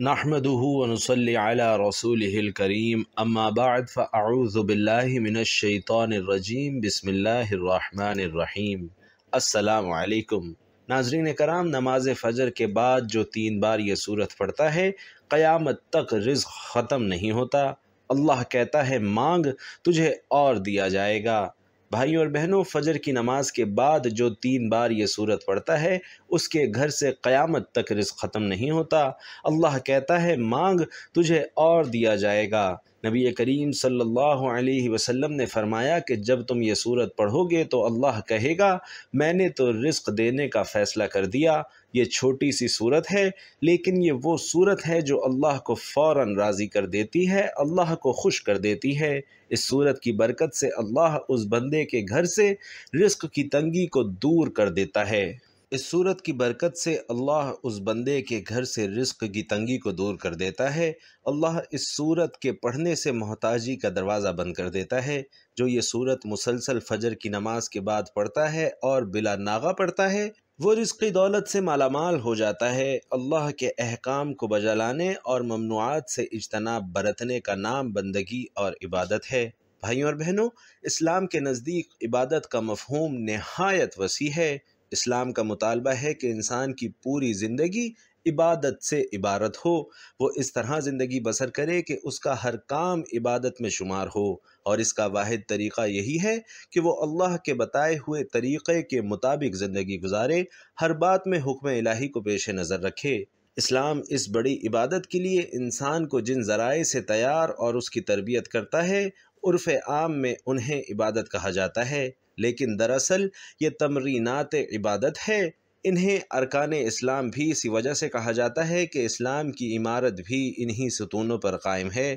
الرجيم بسم करीम अम्माबाद الرحيم السلام عليكم नाजरीन कराम नमाज फ़जर के बाद जो तीन बार ये सूरत पढ़ता है क़यामत तक रिज़ ख़त्म नहीं होता अल्लाह कहता है मांग तुझे और दिया जाएगा भाइयों और बहनों फजर की नमाज के बाद जो तीन बार ये सूरत पढ़ता है उसके घर से क़यामत तक रिस्क ख़त्म नहीं होता अल्लाह कहता है मांग तुझे और दिया जाएगा नबी करीम सल्लल्लाहु अलैहि वसल्लम ने फरमाया कि जब तुम ये सूरत पढ़ोगे तो अल्लाह कहेगा मैंने तो रिस्क देने का फ़ैसला कर दिया ये छोटी सी सूरत है लेकिन ये वो सूरत है जो अल्लाह को फ़ौर राज़ी कर देती है अल्लाह को खुश कर देती है इस सूरत की बरकत से अल्लाह उस बंदे के घर से रिस्क की तंगी को दूर कर देता है इस सूरत की बरकत से अल्लाह उस बंदे के घर से रिस्क की तंगी को दूर कर देता है अल्लाह इस सूरत के पढ़ने से मोहताजी का दरवाज़ा बंद कर देता है जो ये सूरत मुसलसल फजर की नमाज के बाद पढ़ता है और बिला नागा पढ़ता है वो रिस्की दौलत से मालामाल हो जाता है अल्लाह के अहकाम को बजा लाने और ममनुआत से इजतनाब बरतने का नाम बंदगी और इबादत है भाइयों और बहनों इस्लाम के नज़दीक इबादत का मफहम नहायत वसी है इस्लाम का मुतालबा है कि इंसान की पूरी ज़िंदगी इबादत से इबारत हो वो इस तरह ज़िंदगी बसर करे कि उसका हर काम इबादत में शुमार हो और इसका वाद तरीक़ा यही है कि वो अल्लाह के बताए हुए तरीक़े के मुताबिक ज़िंदगी गुजारे हर बात में हुक्म इलाही को पेश नज़र रखे इस्लाम इस बड़ी इबादत के लिए इंसान को जिन ज़राए से तैयार और उसकी तरबियत करता है उर्फ़ आम में उन्हें इबादत कहा जाता है लेकिन दरअसल ये तमरीनात इबादत है इन्हें अरकान इस्लाम भी इसी वजह से कहा जाता है कि इस्लाम की इमारत भी इन्हीं सतूनों पर कायम है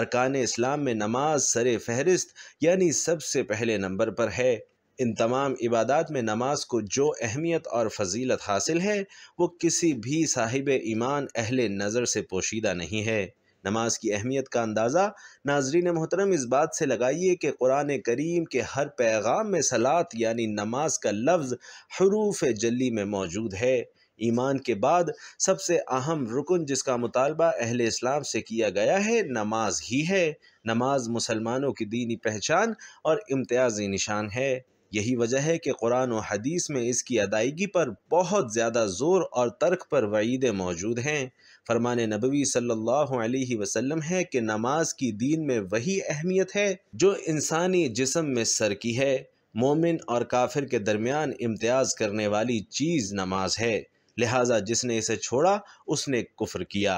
अरकान इस्लाम में नमाज सर फहरिस्त यानी सबसे पहले नंबर पर है इन तमाम इबादत में नमाज को जो अहमियत और फजीलत हासिल है वो किसी भी साहिब ईमान अहल नज़र से पोशीदा नहीं है नमाज की अहमियत का अंदाज़ा नाजरीन मोहतरम इस बात से लगाइए कि कुरान करीम के हर पैगाम में सलात यानी नमाज का लफ्ज़ हरूफ जली में मौजूद है ईमान के बाद सबसे अहम रुकन जिसका मुतालबा अहल इस्लाम से किया गया है नमाज ही है नमाज मुसलमानों की दीनी पहचान और इम्तियाजी निशान है यही वजह है कि कुरान और हदीस में इसकी अदायगी पर बहुत ज़्यादा ज़ोर और तर्क पर वईदें मौजूद हैं फरमान नबवी सल्लल्लाहु अलैहि वसल्लम है कि नमाज की दीन में वही अहमियत है जो इंसानी जिसम में सर की है मोमिन और काफिर के दरमियान इम्तियाज़ करने वाली चीज़ नमाज है लिहाजा जिसने इसे छोड़ा उसने कुफ्र किया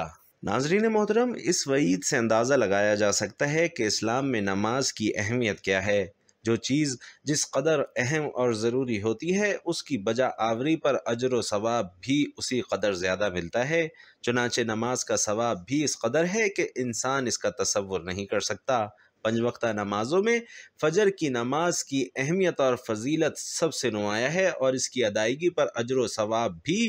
नाजरीन मोहतरम इस वईद से अंदाज़ा लगाया जा सकता है कि इस्लाम में नमाज की अहमियत क्या है जो चीज़ जिस कदर अहम और ज़रूरी होती है उसकी बजा आवरी पर अजर व सवाब भी उसी कदर ज़्यादा मिलता है चुनाचे नमाज का सवाब भी इस कदर है कि इंसान इसका तस्वुर नहीं कर सकता पंज वक्ता नमाज़ों में फ़जर की नमाज की अहमियत और फजीलत सबसे नुमाया है और इसकी अदायगी पर अजर व सवाब भी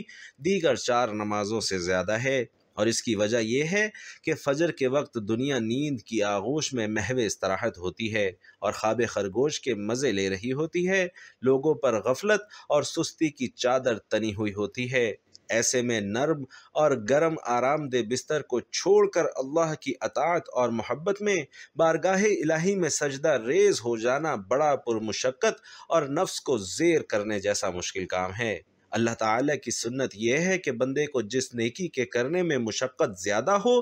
दीगर चार नमाज़ों से ज़्यादा है और इसकी वजह यह है कि फ़जर के वक्त दुनिया नींद की आगोश में महवे istirahat होती है और ख्वाब खरगोश के मज़े ले रही होती है लोगों पर गफलत और सुस्ती की चादर तनी हुई होती है ऐसे में नर्म और गर्म आरामदेह बिस्तर को छोड़कर अल्लाह की अतात और मोहब्बत में बारगाह इलाही में सजदा रेज हो जाना बड़ा पुरमशक्क़त और नफ्स को जेर करने जैसा मुश्किल काम है अल्लाह ताला की सुन्नत यह है कि बंदे को जिस नेकी के करने में मुशक्क़त ज़्यादा हो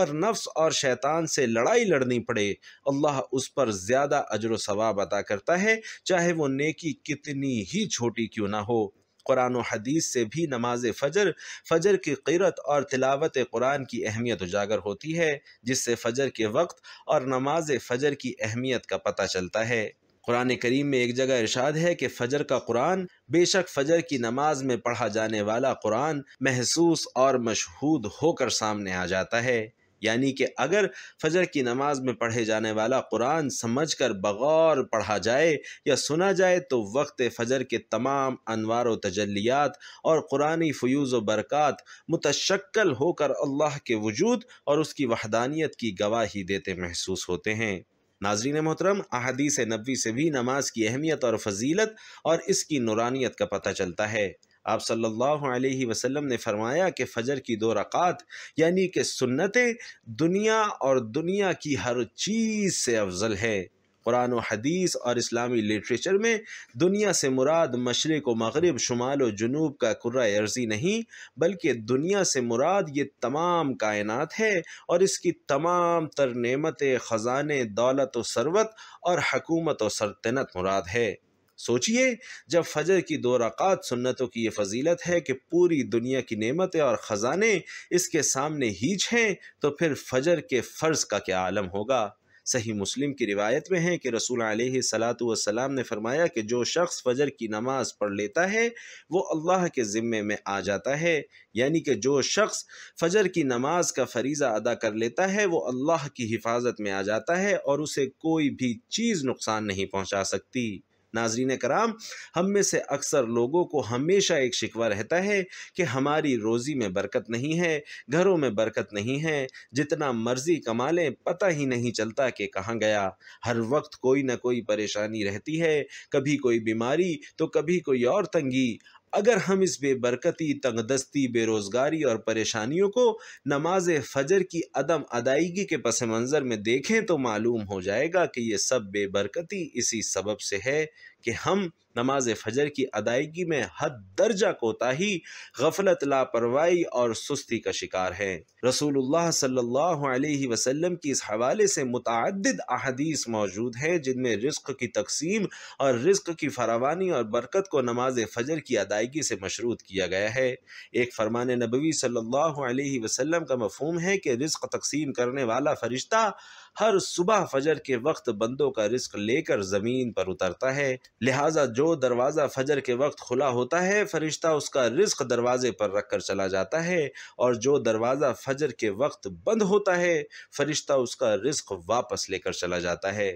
और नफ्स और शैतान से लड़ाई लड़नी पड़े अल्लाह उस पर ज़्यादा अजर सवाब अदा करता है चाहे वो नेकी कितनी ही छोटी क्यों ना हो कुरान हदीस से भी नमाज फ़जर फ़जर की क़िरत और तिलावत कुरान की अहमियत उजागर होती है जिससे फ़जर के वक्त और नमाज फ़जर की अहमियत का पता चलता है कुरान करीम में एक जगह इरशाद है कि फ़जर का कुरान बेशक फ़जर की नमाज में पढ़ा जाने वाला कुरान महसूस और मशहूद होकर सामने आ जाता है यानी कि अगर फजर की नमाज में पढ़े जाने वाला कुरान समझ कर बगौर पढ़ा जाए या सुना जाए तो वक्त फजर के तमाम अनवार व तजलियात और कुरानी फ्यूज़ व बरक़ात मुतशक्ल होकर अल्लाह के वजूद और उसकी वहदानियत की गवाही देते महसूस होते हैं नाजरीन मोहतरम अहादीस नबी से भी नमाज की अहमियत और फजीलत और इसकी नुरानियत का पता चलता है आप सल्लल्लाहु अलैहि वसल्लम ने फरमाया कि फ़जर की दो रकात यानी कि सुन्नतें दुनिया और दुनिया की हर चीज़ से अफजल है कुरान हदीस और इस्लामी लिटरेचर में दुनिया से मुराद मशरक़ व मगरब शुमाल व जनूब का कुर्रा अर्जी नहीं बल्कि दुनिया से मुराद ये तमाम कायनात है और इसकी तमाम तर नमतें ख़जाने दौलत व सरवत और हकूमत व सल्तनत मुराद है सोचिए जब फजर की दो रकात सुन्नतों की ये फजीलत है कि पूरी दुनिया की नेमतें और ख़जाने इसके सामने हीच हैं तो फिर फजर के फ़र्ज़ का क्या आलम होगा सही मुस्लिम की रिवायत में है कि रसूल सलात वसलाम ने फरमाया कि जो शख्स फजर की नमाज़ पढ़ लेता है वो अल्लाह के ज़िम्मे में आ जाता है यानी कि जो शख्स फजर की नमाज का फरीज़ा अदा कर लेता है वो अल्लाह की हिफाजत में आ जाता है और उसे कोई भी चीज़ नुकसान नहीं पहुँचा सकती नाजरीन कराम हम में से अक्सर लोगों को हमेशा एक शिकवा रहता है कि हमारी रोज़ी में बरकत नहीं है घरों में बरकत नहीं है जितना मर्ज़ी कमा लें पता ही नहीं चलता कि कहाँ गया हर वक्त कोई ना कोई परेशानी रहती है कभी कोई बीमारी तो कभी कोई और तंगी अगर हम इस बेबरकती तंगदस्ती बेरोज़गारी और परेशानियों को नमाज फजर की अदम अदायगी के पस मंज़र में देखें तो मालूम हो जाएगा कि ये सब बेबरकती इसी सबब से है कि हम नमाज फजर की अदायगी में हद दर्जा कोताही गफलत लापरवाही और सुस्ती का शिकार है रसूलुल्लाह सल्लल्लाहु अलैहि वसल्लम की इस हवाले से मुतद अहदीस मौजूद हैं जिनमें रिस्क की तकसीम और रिस्क की फरावानी और बरकत को नमाज फजर की अदायगी से मशरूत किया गया है एक फरमान नबी सल्ला अलैहि का मफहम है कि रिस्क तकसीम करने वाला फरिश्ता हर सुबह फजर के वक्त बंदों का रिस्क लेकर ज़मीन पर उतरता है लिहाजा जो दरवाज़ा फजर के वक्त खुला होता है फरिश्ता उसका रिस्क दरवाजे पर रख कर चला जाता है और जो दरवाज़ा फजर के वक्त बंद होता है फरिश्ता उसका रिस्क वापस लेकर चला जाता है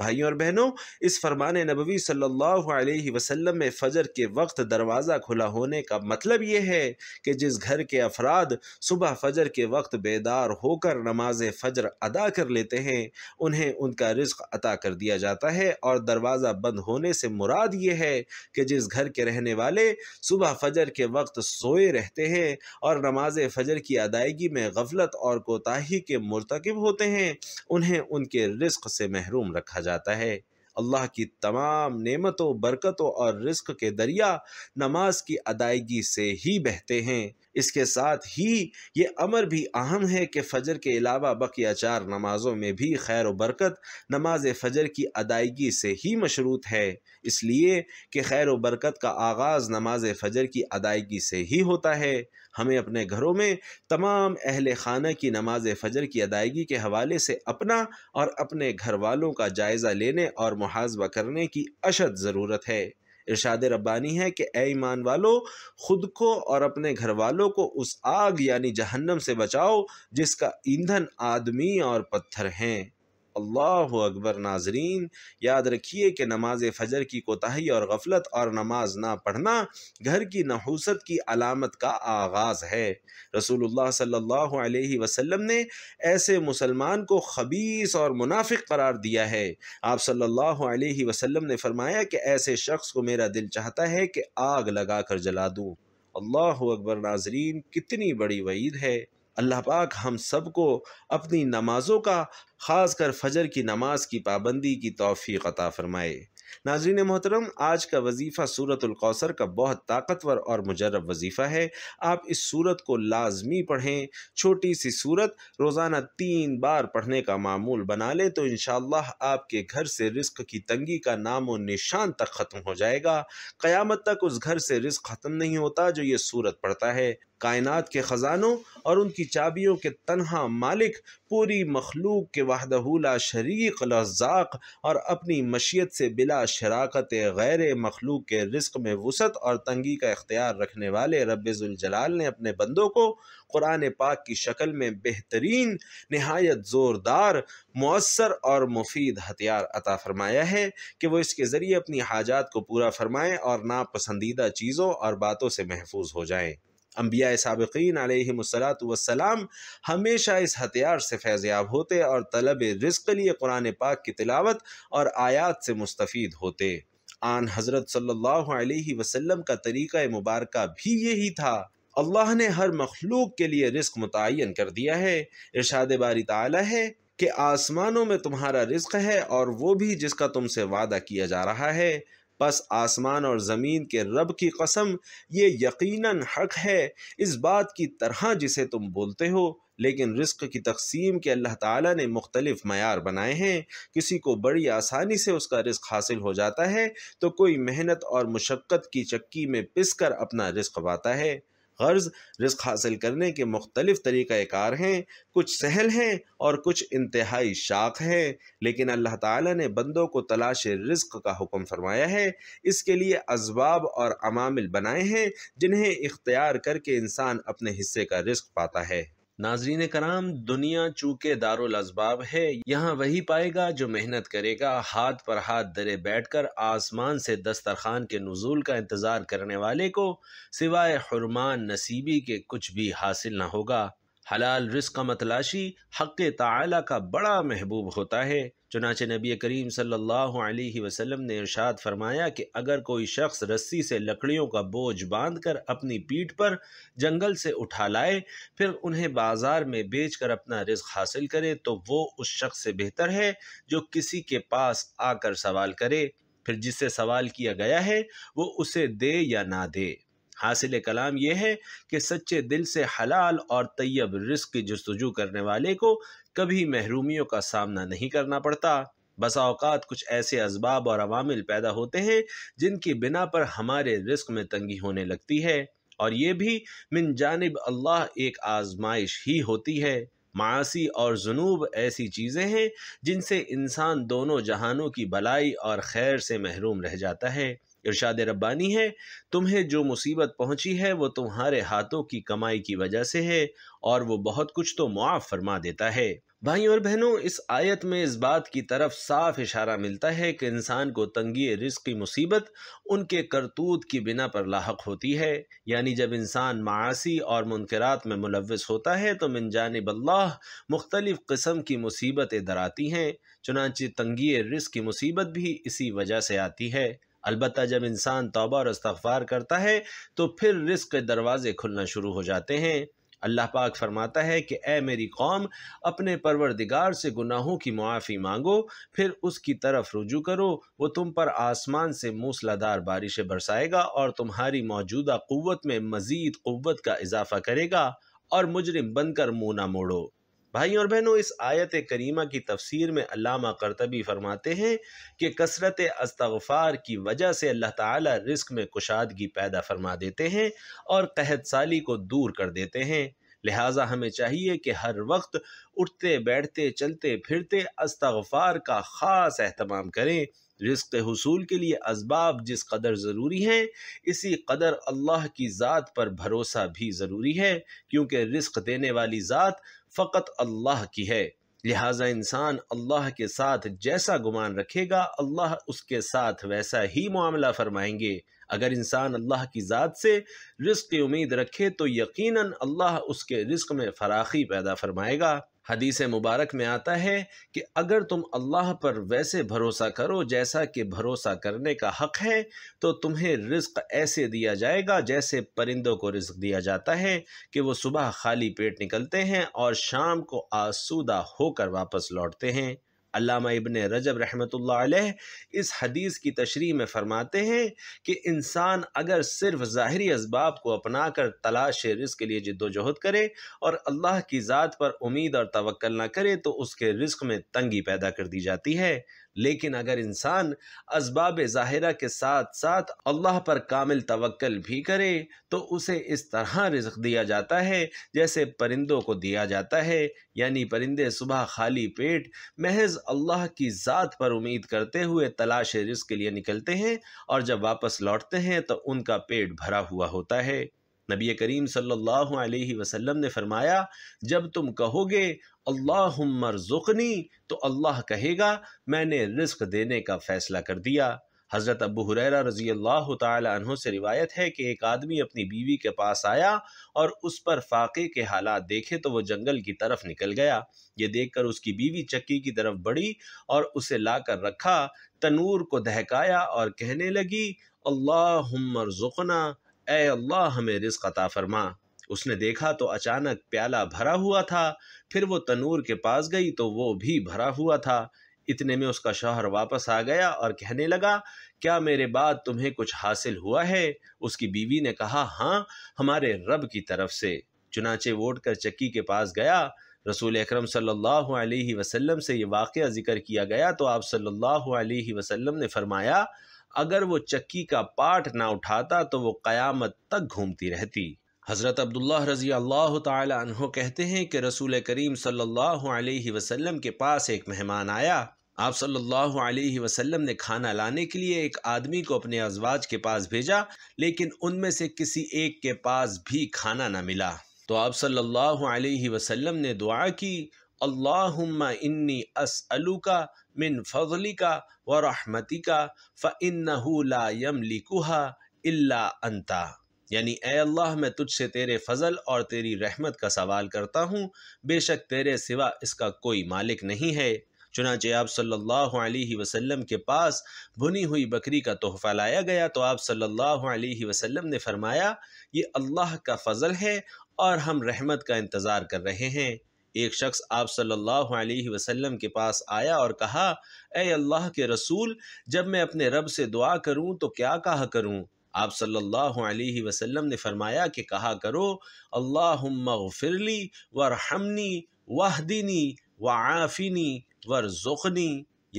भाइयों और बहनों इस फरमान नबवी सल्लल्लाहु अलैहि वसल्लम में फ़जर के वक्त दरवाज़ा खुला होने का मतलब ये है कि जिस घर के अफराद सुबह फ़जर के वक्त बेदार होकर नमाज फ़जर अदा कर लेते हैं उन्हें उनका रिस्क अता कर दिया जाता है और दरवाज़ा बंद होने से मुराद ये है कि जिस घर के रहने वाले सुबह फ़जर के वक्त सोए रहते हैं और नमाज फ़जर की अदायगी में गफलत और कोताही के मरतकब होते हैं उन्हें उनके रिस्क से महरूम रखा जाता है अल्लाह की तमाम नेमतों बरकतों और रिस्क के दरिया नमाज की अदायगी से ही बहते हैं इसके साथ ही ये अमर भी अहम है कि फ़जर के अलावा बकिया चार नमाज़ों में भी खैर बरकत नमाज फ़जर की अदायगी से ही मशरूत है इसलिए कि खैर बरकत का आगाज़ नमाज फ़जर की अदायगी से ही होता है हमें अपने घरों में तमाम अहल खाना की नमाज फ़जर की अदायगी के हवाले से अपना और अपने घर वालों का जायज़ा लेने और मुहाजबा करने की अशद ज़रूरत है इरशाद रब्बानी है कि ए ईमान वालों खुद को और अपने घर वालों को उस आग यानी जहन्नम से बचाओ जिसका ईंधन आदमी और पत्थर हैं अल्लाह अकबर नाजरीन याद रखिए कि नमाज फजर की कोताही और गफलत और नमाज ना पढ़ना घर की नहूसत की अलामत का आगाज़ है रसूलुल्लाह सल्लल्लाहु अलैहि वसल्लम ने ऐसे मुसलमान को खबीस और मुनाफिक करार दिया है आप सल्लल्लाहु अलैहि वसल्लम ने फरमाया कि ऐसे शख्स को मेरा दिल चाहता है कि आग लगा कर जला दूँ अल्लाह अकबर नाजरीन कितनी बड़ी वईद है अल्लाह पाक हम सबको अपनी नमाज़ों का ख़ास कर फजर की नमाज की पाबंदी की तोफ़ी अता फ़रमाए नाजरीन मोहतरम आज का वजीफ़ा सूरतलकौसर का बहुत ताकतवर और मुजरब वजीफ़ा है आप इस सूरत को लाजमी पढ़ें छोटी सी सूरत रोज़ाना तीन बार पढ़ने का मामूल बना लें तो इन आपके घर से रिस्क की तंगी का नाम व निशान तक ख़त्म हो जाएगा क़्यामत तक उस घर से रिस्क ख़त्म नहीं होता जो ये सूरत पढ़ता है कायनात के ख़ज़ानों और उनकी चाबियों के तनहा मालिक पूरी मखलूक के वाहदहूला शरीक लजाक और अपनी मशीयत से बिला शराकत गैर मखलूक के रिस्क में वसत और तंगी का इख्तियार रखने वाले रबाल ने अपने बंदों को कुरान पाक की शक्ल में बेहतरीन नहायत ज़ोरदार मौसर और मुफीद हथियार अता फरमाया है कि वह इसके ज़रिए अपनी हाजात को पूरा फरमाएँ और नापसंदीदा चीज़ों और बातों से महफूज हो जाएँ अम्बिया सबकिन वसलाम हमेशा इस हथियार से फैज़याब होते और तलब रिस्क लिए कुरान पाक की तिलावत और आयात से मुस्तफ़ होते आन हज़रत सल्लल्लाहु अलैहि वसल्लम का तरीक़ा मुबारक भी यही था अल्लाह ने हर मखलूक के लिए रिस्क मुतन कर दिया है इर्शाद बारी तला है कि आसमानों में तुम्हारा रिस्क है और वो भी जिसका तुमसे वादा किया जा रहा है बस आसमान और ज़मीन के रब की कसम ये यकीनन हक है इस बात की तरह जिसे तुम बोलते हो लेकिन रिस्क की तकसीम के अल्लाह ताला ने मुख्तलिफ मैार बनाए हैं किसी को बड़ी आसानी से उसका रिस्क हासिल हो जाता है तो कोई मेहनत और मशक्क़त की चक्की में पिस कर अपना रिस्क पाता है कर्ज़ रिस्क हासिल करने के मुख्तलिफ तरीक़ार हैं कुछ सहल हैं और कुछ इंतहाई शाख हैं लेकिन अल्लाह ताला ने बंदों को तलाश रिस्क का हुक्म फरमाया है इसके लिए असबाब और अमामिल बनाए हैं जिन्हें इख्तियार करके इंसान अपने हिस्से का रिस्क पाता है नाजरीन कराम दुनिया चूके दारुल अजबाब है यहाँ वही पाएगा जो मेहनत करेगा हाथ पर हाथ दरे बैठ कर आसमान से दस्तरखान के नजूल का इंतज़ार करने वाले को सिवाय हरमान नसीबी के कुछ भी हासिल ना होगा हलाल रिस्क का मतलाशी हक ताला का बड़ा महबूब होता है चुनाच नबी करीम सल्लल्लाहु अलैहि वसल्लम ने इरशाद फरमाया कि अगर कोई शख्स रस्सी से लकड़ियों का बोझ बांधकर अपनी पीठ पर जंगल से उठा लाए फिर उन्हें बाजार में बेचकर अपना रिस्क हासिल करे तो वो उस शख्स से बेहतर है जो किसी के पास आकर सवाल करे फिर जिससे सवाल किया गया है वो उसे दे या ना दे हासिल कलाम यह है कि सच्चे दिल से हलाल और तैयब रिस्क की जस्तजू करने वाले को कभी महरूमियों का सामना नहीं करना पड़ता बसाओकात कुछ ऐसे इसबाब और अवामिल पैदा होते हैं जिनकी बिना पर हमारे रिस्क में तंगी होने लगती है और ये भी मिन जानब अल्लाह एक आजमाइश ही होती है मासी और जुनूब ऐसी चीज़ें हैं जिनसे इंसान दोनों जहानों की भलाई और खैर से महरूम रह जाता है इरशाद रब्बानी है तुम्हें जो मुसीबत पहुंची है वो तुम्हारे हाथों की कमाई की वजह से है और वो बहुत कुछ तो मुआफ़ फरमा देता है भाई और बहनों इस आयत में इस बात की तरफ साफ इशारा मिलता है कि इंसान को तंगी रिस्क की मुसीबत उनके करतूत की बिना पर लाक होती है यानी जब इंसान मासी और मुनकरात में मुलविस होता है तो मिन जानब मुख्तलिफ़ किस्म की मुसीबतें दराती हैं चुनाची तंगी रिस्क की मुसीबत भी इसी वजह से आती है अलबत् जब इंसान तोबा और इस्तफ़ार करता है तो फिर रिस्क के दरवाज़े खुलना शुरू हो जाते हैं अल्लाह पाक फरमाता है कि ए मेरी कौम अपने परवरदिगार से गुनाहों की मुआफ़ी मांगो फिर उसकी तरफ रुजू करो वो तुम पर आसमान से मूसलाधार बारिशें बरसाएगा और तुम्हारी मौजूदा क़वत में मज़ीद क़वत का इजाफ़ा करेगा और मुजरिम बनकर मुँह ना मोड़ो भाई और बहनों इस आयत करीमा की तफसीर में अलामा करतबी फरमाते हैं कि कसरत अस्तगफ़ार की वजह से अल्लाह ताला रिस्क में कुशादगी पैदा फरमा देते हैं और कहत साली को दूर कर देते हैं लिहाजा हमें चाहिए कि हर वक्त उठते बैठते चलते फिरते अस्तगफ़ार का ख़ास अहतमाम करें रिस्क हसूल के लिए इसबाब जिस कदर ज़रूरी हैं इसी कदर अल्लाह की ज़ात पर भरोसा भी ज़रूरी है क्योंकि रिस्क देने वाली ज़ात फ़कत अल्लाह की है लिहाजा इंसान अल्लाह के साथ जैसा गुमान रखेगा अल्लाह उसके साथ वैसा ही मामला फरमाएंगे अगर इंसान अल्लाह की ज़ात से रिस्क की उम्मीद रखे तो यकीनन अल्लाह उसके रिस्क में फराखी पैदा फरमाएगा हदीस मुबारक में आता है कि अगर तुम अल्लाह पर वैसे भरोसा करो जैसा कि भरोसा करने का हक है तो तुम्हें रिस्क ऐसे दिया जाएगा जैसे परिंदों को रिस्क दिया जाता है कि वो सुबह खाली पेट निकलते हैं और शाम को आसूदा होकर वापस लौटते हैं अल्लामा इबन रजब रहमत इस हदीस की तशरी में फरमाते हैं कि इंसान अगर सिर्फ ज़ाहरी इसबाब को अपना कर तलाश रिस्क के लिए जद्दोजहद करे और अल्लाह की ज़ात पर उम्मीद और तवक्ल ना करे तो उसके रिस्क में तंगी पैदा कर दी जाती है लेकिन अगर इंसान इसबाब ज़ाहिरा के साथ साथ अल्लाह पर कामिल तवक्ल भी करे तो उसे इस तरह रिज्क दिया जाता है जैसे परिंदों को दिया जाता है यानी परिंदे सुबह खाली पेट महज अल्लाह की ज़ात पर उम्मीद करते हुए तलाश रिज्क के लिए निकलते हैं और जब वापस लौटते हैं तो उनका पेट भरा हुआ होता है नबी करीम सल्लल्लाहु अलैहि वसल्लम ने फरमाया जब तुम कहोगे अल्लाह जुखनी तो अल्लाह कहेगा मैंने रिस्क देने का फ़ैसला कर दिया हज़रत अबू हुरर रज़ी अल्लाह तहों से रिवायत है कि एक आदमी अपनी बीवी के पास आया और उस पर फाके के हालात देखे तो वह जंगल की तरफ निकल गया ये देखकर उसकी बीवी चक्की की तरफ बढ़ी और उसे लाकर रखा तनूर को दहकाया और कहने लगी अल्लाह ए अल्लाह हमें रिज्क अता फरमा उसने देखा तो अचानक प्याला भरा हुआ था फिर वो तनूर के पास गई तो वो भी भरा हुआ था इतने में उसका शौहर वापस आ गया और कहने लगा क्या मेरे बाद तुम्हें कुछ हासिल हुआ है उसकी बीवी ने कहा हाँ हमारे रब की तरफ से चुनाचे वोट कर चक्की के पास गया रसूल अकरम सल्लल्लाहु अलैहि वसल्लम से ये वाक़ ज़िक्र किया गया तो आप सल्लल्लाहु अलैहि वसल्लम ने फरमाया अगर वो चक्की का पाठ ना उठाता तो वो क़यामत तक घूमती रहती हज़रत अब्दुल्ला रज़ी अल्लाह तहों कहते हैं कि रसूल करीम सल्लल्लाहु अलैहि वसल्लम के पास एक मेहमान आया आप सल्लल्लाहु अलैहि वसल्लम ने खाना लाने के लिए एक आदमी को अपने अजवाज के पास भेजा लेकिन उनमें से किसी एक के पास भी खाना ना मिला तो आप सल्लल्लाहु अलैहि वसल्लम ने दुआ की अल्लाह इन्नी का मिन फजली का व रहमती का फ़िनला यमलिकुहा इल्ला अंता यानी ए अल्लाह मैं तुझसे तेरे फजल और तेरी रहमत का सवाल करता हूँ बेशक तेरे सिवा इसका कोई मालिक नहीं है चुनाचे आप सल्लल्लाहु अलैहि वसल्लम के पास भुनी हुई बकरी का तोहफा लाया गया तो आप सल्लल्लाहु अलैहि वसल्लम ने फरमाया ये अल्लाह का फजल है और हम रहमत का इंतज़ार कर रहे हैं एक शख्स आप सल्लल्लाहु अलैहि वसल्लम के पास आया और कहा ए अल्लाह के रसूल जब मैं अपने रब से दुआ करूं तो क्या कहा करूं आप सल्लल्लाहु अलैहि वसल्लम ने फरमाया कि कहा करो अल्लाह फिरली वरहमनी वाहदिनी वाफिनी वरज़ुखनी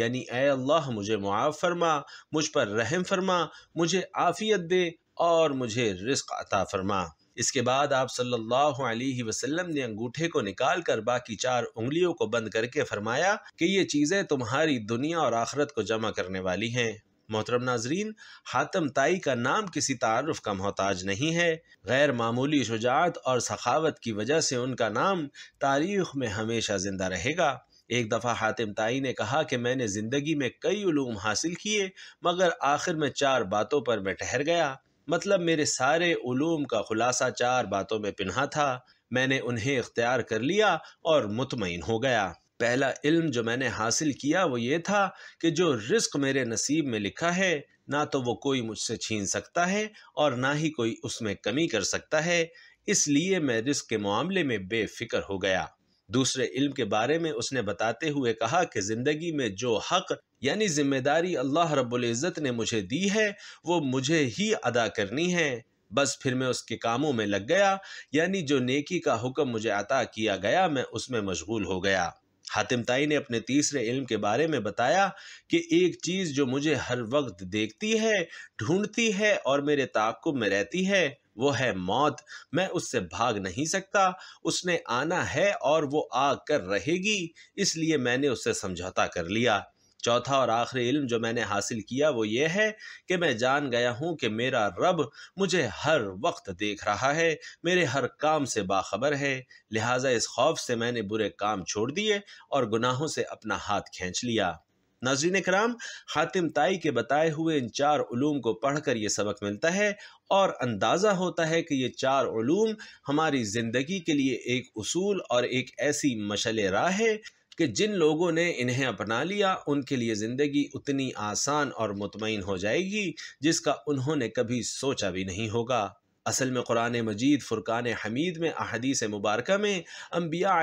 यानी ए अल्लाह मुझे मुआफ़ फरमा मुझ पर रहम फरमा मुझे आफ़ियत दे और मुझे रिस्क अता फरमा इसके बाद आप सल्लल्लाहु अलैहि वसल्लम ने अंगूठे को निकाल कर बाकी चार उंगलियों को बंद करके फरमाया कि ये चीज़ें तुम्हारी दुनिया और आखरत को जमा करने वाली हैं मोहतरम नाजरीन हातम ताई का नाम किसी तारफ़ का मोहताज नहीं है गैर मामूली शुजात और सखावत की वजह से उनका नाम तारीख में हमेशा ज़िंदा रहेगा एक दफ़ा हातिम ताई ने कहा कि मैंने ज़िंदगी में कई उलूम हासिल किए मगर आखिर में चार बातों पर मैं ठहर गया मतलब मेरे सारे ूम का खुलासा चार बातों में पिन्हा था मैंने उन्हें इख्तियार कर लिया और मुतमिन हो गया पहला इल्म जो मैंने हासिल किया वो ये था कि जो रिस्क मेरे नसीब में लिखा है ना तो वो कोई मुझसे छीन सकता है और ना ही कोई उसमें कमी कर सकता है इसलिए मैं रिस्क के मामले में बेफिक्र हो गया दूसरे इल्म के बारे में उसने बताते हुए कहा कि ज़िंदगी में जो हक़ यानी ज़िम्मेदारी अल्लाह रब्ज़त ने मुझे दी है वो मुझे ही अदा करनी है बस फिर मैं उसके कामों में लग गया यानी जो नेकी का हुक्म मुझे अता किया गया मैं उसमें मशगूल हो गया हातिम ताई ने अपने तीसरे इल्म के बारे में बताया कि एक चीज़ जो मुझे हर वक्त देखती है ढूंढती है और मेरे ताकुब में रहती है वो है मौत मैं उससे भाग नहीं सकता उसने आना है और वो आ कर रहेगी इसलिए मैंने उससे समझौता कर लिया चौथा और आखिरी इल्म जो मैंने हासिल किया वो ये है कि मैं जान गया हूँ कि मेरा रब मुझे हर वक्त देख रहा है मेरे हर काम से बाखबर है लिहाजा इस खौफ से मैंने बुरे काम छोड़ दिए और गुनाहों से अपना हाथ खींच लिया नाजीन कराम हातिम ताई के बताए हुए इन चार ूम को पढ़कर यह सबक मिलता है और अंदाज़ा होता है कि ये चार ूम हमारी ज़िंदगी के लिए एक असूल और एक ऐसी मशल राह है कि जिन लोगों ने इन्हें अपना लिया उनके लिए ज़िंदगी उतनी आसान और मुतमिन हो जाएगी जिसका उन्होंने कभी सोचा भी नहीं होगा असल में कुरान मजीद फ़ुरक़ान हमीद में अहदीस मुबारक में अम्बिया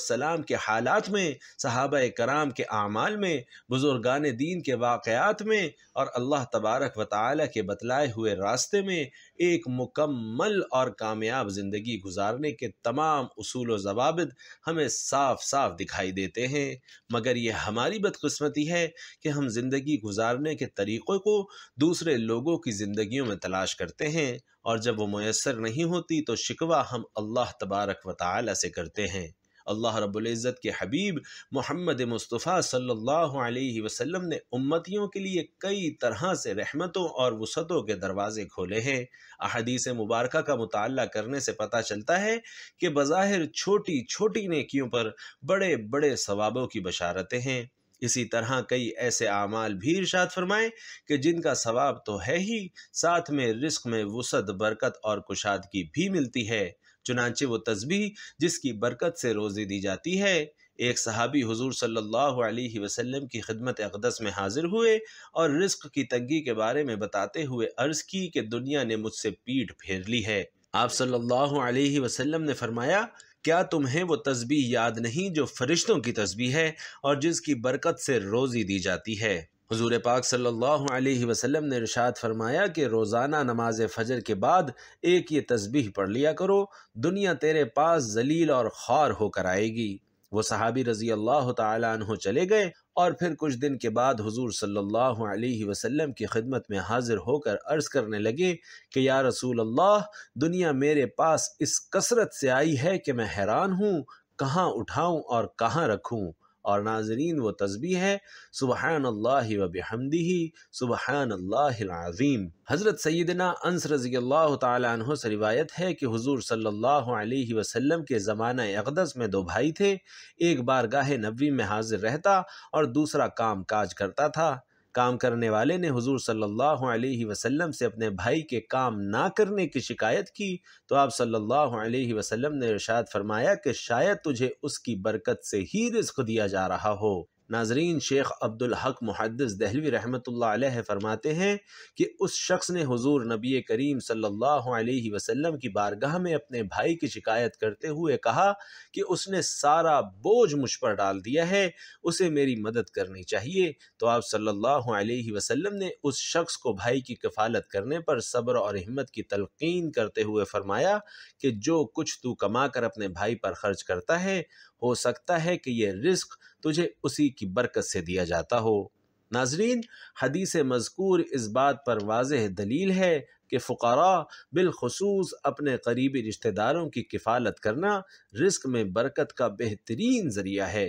सलाम के हालात में सहाब कराम के अमाल में बुज़ुर्गान दीन के वाक़ात में और अल्लाह तबारक व ताल के बतलाए हुए रास्ते में एक मुकम्मल और कामयाब ज़िंदगी गुजारने के तमाम असूल जवाब हमें साफ साफ दिखाई देते हैं मगर यह हमारी बदकस्मती है कि हम ज़िंदगी गुजारने के तरीक़ों को दूसरे लोगों की ज़िंदगियों में तलाश करते हैं और जब वो मैसर नहीं होती तो शिकवा हम अल्लाह तबारक व से करते हैं अल्लाह रब्ज़त के हबीब मोहम्मद मुस्तफ़ा सल्लल्लाहु अलैहि वसल्लम ने उम्मतियों के लिए कई तरह से रहमतों और वसतों के दरवाज़े खोले हैं अहदीस मुबारक का मुताल करने से पता चलता है कि बज़ाहिर छोटी छोटी नेकियों पर बड़े बड़े सवाबों की बशारतें हैं इसी तरह कई ऐसे अमाल भी इर्शाद फरमाएं कि जिनका सवाब तो है ही साथ में रिस्क में वसत बरकत और कुशादगी भी मिलती है चुनाचे वो तस्बी जिसकी बरकत से रोज़ी दी जाती है एक सहाबी हुजूर सल्लल्लाहु अलैहि वसल्लम की खिदमत अकदस में हाजिर हुए और रिस्क की तंगी के बारे में बताते हुए अर्ज़ की कि दुनिया ने मुझसे पीठ फेर ली है आप सल्लल्लाहु अलैहि वसल्लम ने फरमाया क्या तुम्हें वो तस्बी याद नहीं जो फरिश्तों की तस्बी है और जिसकी बरकत से रोज़ी दी जाती है हजूर पाक सल्लल्लाहु अलैहि वसल्लम ने रिशात फरमाया कि रोज़ाना नमाज फजर के बाद एक ये तस्बीह पढ़ लिया करो दुनिया तेरे पास जलील और ख्वार होकर आएगी वो सहाबी रज़ी अल्लाह तु चले गए और फिर कुछ दिन के बाद हुजूर सल्लल्लाहु अलैहि वसल्लम की खिदमत में हाजिर होकर अर्ज़ करने लगे कि या रसूल अल्लाह दुनिया मेरे पास इस कसरत से आई है कि मैं हैरान हूँ कहाँ उठाऊँ और कहाँ रखूँ और नाजरीन वो तस्बी है सुबह अल्लाह सुबह अल्लाज़ीम हज़रत सैदना अंस रज़ी अल्लाह से रिवायत है कि हजूर सल्ला वसम के ज़माना अकदस में दो भाई थे एक बार गाह नबी में हाजिर रहता और दूसरा काम काज करता था काम करने वाले ने हुजूर सल्लल्लाहु अलैहि वसल्लम से अपने भाई के काम ना करने की शिकायत की तो आप सल्लल्लाहु अलैहि वसल्लम ने इरशाद फरमाया कि शायद तुझे उसकी बरकत से ही रिज्क दिया जा रहा हो नाजरीन शेख हक मुहदस दहलवी रहमत फरमाते हैं कि उस शख्स ने हुजूर नबी करीम सल्लल्लाहु अलैहि वसल्लम की बारगाह में अपने भाई की शिकायत करते हुए कहा कि उसने सारा बोझ मुझ पर डाल दिया है उसे मेरी मदद करनी चाहिए तो आप सल्लल्लाहु अलैहि वसल्लम ने उस शख्स को भाई की कफालत करने पर सब्र और हिम्मत की तलकीन करते हुए फरमाया कि जो कुछ तू कमा कर अपने भाई पर खर्च करता है हो सकता है कि ये रिस्क तुझे उसी की बरकत से दिया जाता हो नाजरीन हदीस मजकूर इस बात पर वाज दलील है कि फ़ुकरा बिलखसूस अपने करीबी रिश्तेदारों की किफ़ालत करना रिस्क में बरकत का बेहतरीन ज़रिया है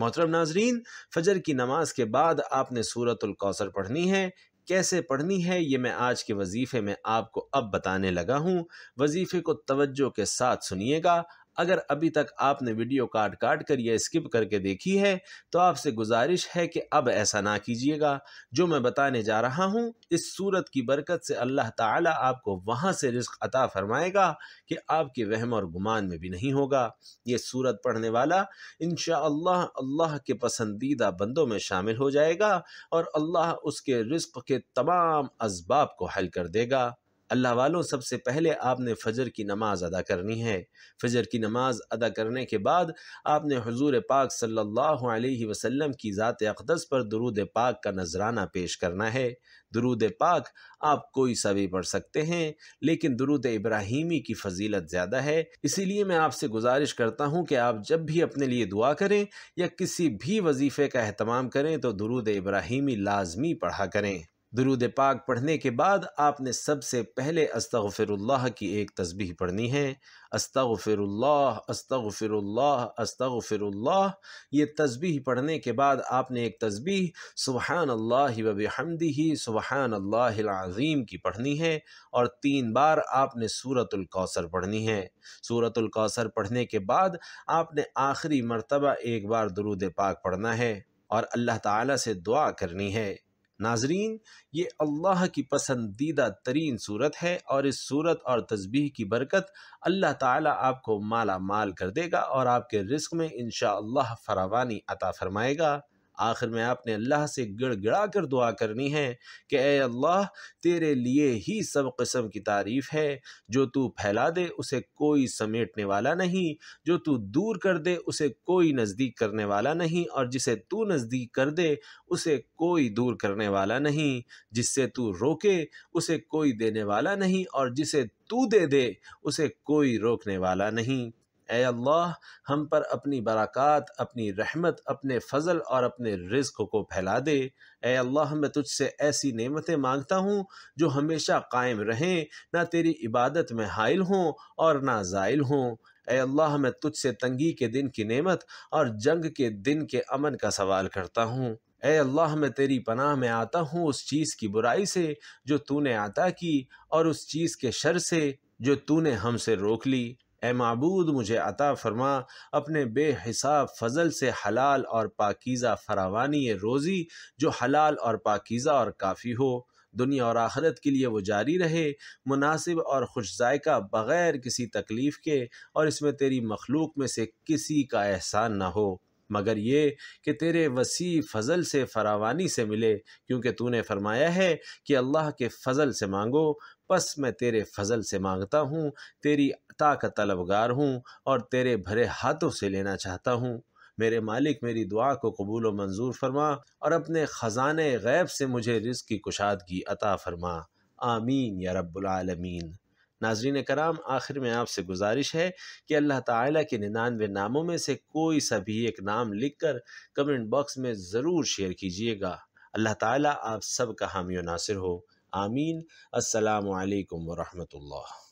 मोहतरम नाजरीन फ़जर की नमाज के बाद आपने सूरतुल पढ़नी है कैसे पढ़नी है ये मैं आज के वजीफ़े में आपको अब बताने लगा हूँ वजीफ़े को तवज्जो के साथ सुनिएगा अगर अभी तक आपने वीडियो काट काट कर या स्किप करके देखी है तो आपसे गुजारिश है कि अब ऐसा ना कीजिएगा जो मैं बताने जा रहा हूँ इस सूरत की बरकत से अल्लाह ताला आपको वहाँ से रिस्क अता फरमाएगा कि आपके वहम और गुमान में भी नहीं होगा ये सूरत पढ़ने वाला इन अल्लाह के पसंदीदा बंदों में शामिल हो जाएगा और अल्लाह उसके रिस्क के तमाम इसबाब को हल कर देगा अल्लाह वालों सबसे पहले आपने फ़जर की नमाज़ अदा करनी है फ़जर की नमाज़ अदा करने के बाद आपने हजूर पाक सल्लल्लाहु अलैहि वसल्लम की ज़ात अकदस पर दरूद पाक का नजराना पेश करना है दरूद पाक आप कोई सा भी पढ़ सकते हैं लेकिन दरूद इब्राहिमी की फजीलत ज़्यादा है इसीलिए मैं आपसे गुजारिश करता हूँ कि आप जब भी अपने लिए दुआ करें या किसी भी वजीफ़े का अहतमाम करें तो दरूद इब्राहिमी लाजमी पढ़ा करें दरूद पाक पढ़ने के बाद आपने सबसे पहले अस्तफ़िरल्ला की एक तस्बीह पढ़नी है अस्तफ़िरुल्लाह अस्तफ़िरुल्लाह अस्तफ़िरुल्लाह ये तस्बीह पढ़ने के बाद आपने एक तस्बीह सुबहान अल्लाह ही सुबहान अल्लाज़ीम की पढ़नी है और तीन बार आपने सूरतुल कौसर पढ़नी है सूरतुल कौसर पढ़ने के बाद आपने आखिरी मरतबा एक बार दरूद पाक पढ़ना है और अल्लाह ताला से दुआ करनी है नाजरीन ये अल्लाह की पसंदीदा तरीन सूरत है और इस सूरत और तस्बीह की बरकत अल्लाह ताला आपको माला माल कर देगा और आपके रिस्क में इन अल्लाह फरावानी अता फरमाएगा आखिर में आपने अल्लाह से गड़गड़ा कर दुआ करनी है कि ए अल्लाह तेरे लिए ही सब कस्म की तारीफ़ है जो तू फैला दे उसे कोई समेटने वाला नहीं जो तू दूर कर दे उसे कोई नज़दीक करने वाला नहीं और जिसे तू नज़दीक कर दे उसे कोई दूर करने वाला नहीं जिससे तू रोके उसे कोई देने वाला नहीं और जिसे तू दे दे उसे कोई रोकने वाला नहीं ए अल्लाह हम पर अपनी बरक़ात अपनी रहमत अपने फ़ज़ल और अपने रिज्क को फैला दे ए अल्लाह मैं तुझसे ऐसी नेमतें मांगता हूँ जो हमेशा कायम रहें ना तेरी इबादत में हायल हों और ना ज़ायल हों ए अल्लाह मैं तुझसे तंगी के दिन की नेमत और जंग के दिन के अमन का सवाल करता हूँ ए अल्लाह मैं तेरी पनाह में आता हूँ उस चीज़ की बुराई से जो तूने आता की और उस चीज़ के शर से जो तूने हमसे रोक ली ए मबूद मुझे अता फरमा अपने बेहिसाब फजल से हलाल और पाकिज़ा फरावानी रोज़ी जो हलाल और पाकिज़ा और काफ़ी हो दुनिया और आखरत के लिए वो जारी रहे मुनासिब और खुश जायका बग़ैर किसी तकलीफ़ के और इसमें तेरी मखलूक में से किसी का एहसान ना हो मगर ये कि तेरे वसी फजल से फरावानी से मिले क्योंकि तूने फरमाया है कि अल्लाह के फजल से मांगो बस मैं तेरे फजल से मांगता हूँ तेरी ता का तलबगार हूँ और तेरे भरे हाथों से लेना चाहता हूँ मेरे मालिक मेरी दुआ को कबूल व मंजूर फरमा और अपने ख़जाने गैब से मुझे रिज़ की कुशादगी अता फरमा आमीन या रबालमीन नाजरीन कराम आखिर में आपसे गुजारिश है कि अल्लाह ताला के निन्यानवे नामों में से कोई सा भी एक नाम लिखकर कमेंट बॉक्स में ज़रूर शेयर कीजिएगा अल्लाह ताला आप सब का हामी नासिर हो आमीन अस्सलाम वालेकुम वरहमतुल्लाह